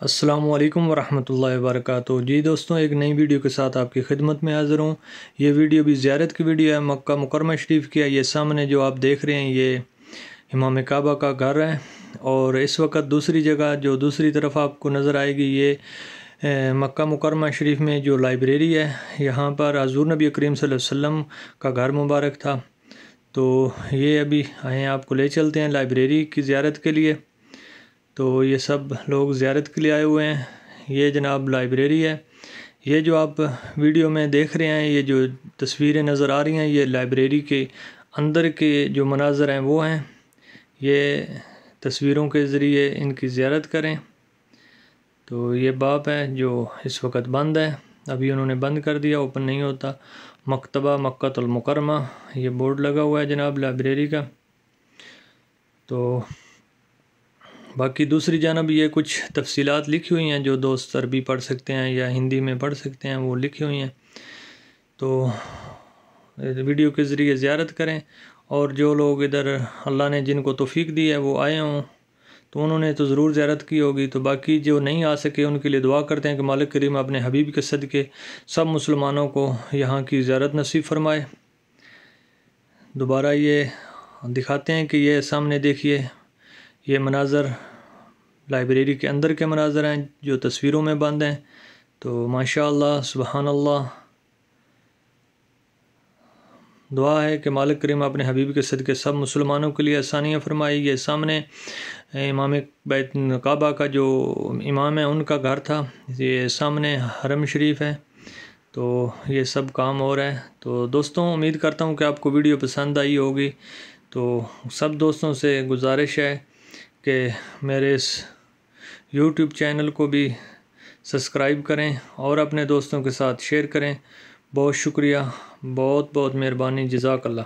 अस्सलाम वालेकुम वरहमतुल्लाहि जी दोस्तों एक नई वीडियो के साथ आपकी खिदमत में हाज़िर हूँ ये वीडियो भी ज़्यारत की वीडियो है मक्का मुकरमा शरीफ़ की है ये सामने जो आप देख रहे हैं ये इमाम काबा का घर है और इस वक्त दूसरी जगह जो दूसरी तरफ आपको नज़र आएगी ये मक्का मुकरमा शरीफ में जो लाइब्रेरी है यहाँ पर हजूर नबी करीम वसम का घर मुबारक था तो ये अभी आए आपको ले चलते हैं लाइब्रेरी की ज़्यारत के लिए तो ये सब लोग ज़्यारत के लिए आए हुए हैं ये जनाब लाइब्रेरी है ये जो आप वीडियो में देख रहे हैं ये जो तस्वीरें नज़र आ रही हैं ये लाइब्रेरी के अंदर के जो मनाजर हैं वो हैं ये तस्वीरों के ज़रिए इनकी ज़्यारत करें तो ये बाप है जो इस वक्त बंद है अभी उन्होंने बंद कर दिया ओपन नहीं होता मकतबा मक्तुलमकरमा ये बोर्ड लगा हुआ है जनाब लाइब्रेरी का तो बाकी दूसरी जानब ये कुछ तफसीलात लिखी हुई हैं जो दोस्त अरबी पढ़ सकते हैं या हिंदी में पढ़ सकते हैं वो लिखी हुई हैं तो वीडियो के ज़रिए ज़्यारत करें और जो लोग इधर अल्लाह ने जिनको तोफ़ी दी है वो आए हों तो उन्होंने तो ज़रूर ज्यारत की होगी तो बाकी जो नहीं आ सके उनके लिए दुआ करते हैं कि मालिक करीम अपने हबीब के के सब मुसलमानों को यहाँ की ज्यारत नसीब फरमाए दोबारा ये दिखाते हैं कि ये सामने देखिए ये मनाजर लाइब्रेरी के अंदर के मनाजर हैं जो तस्वीरों में बंद हैं तो माशा सुबहानल्ला दुआ है कि मालिक करीम अपने हबीब के सद के सब मुसलमानों के लिए आसानियाँ फरमाई ये सामने इमाम बैत काबा का जो इमाम है उनका घर था ये सामने हरम शरीफ है तो ये सब काम हो रहा है तो दोस्तों उम्मीद करता हूँ कि आपको वीडियो पसंद आई होगी तो सब दोस्तों से गुजारिश है कि मेरे इस यूट्यूब चैनल को भी सब्सक्राइब करें और अपने दोस्तों के साथ शेयर करें बहुत शुक्रिया बहुत बहुत मेहरबानी जजाकल्ला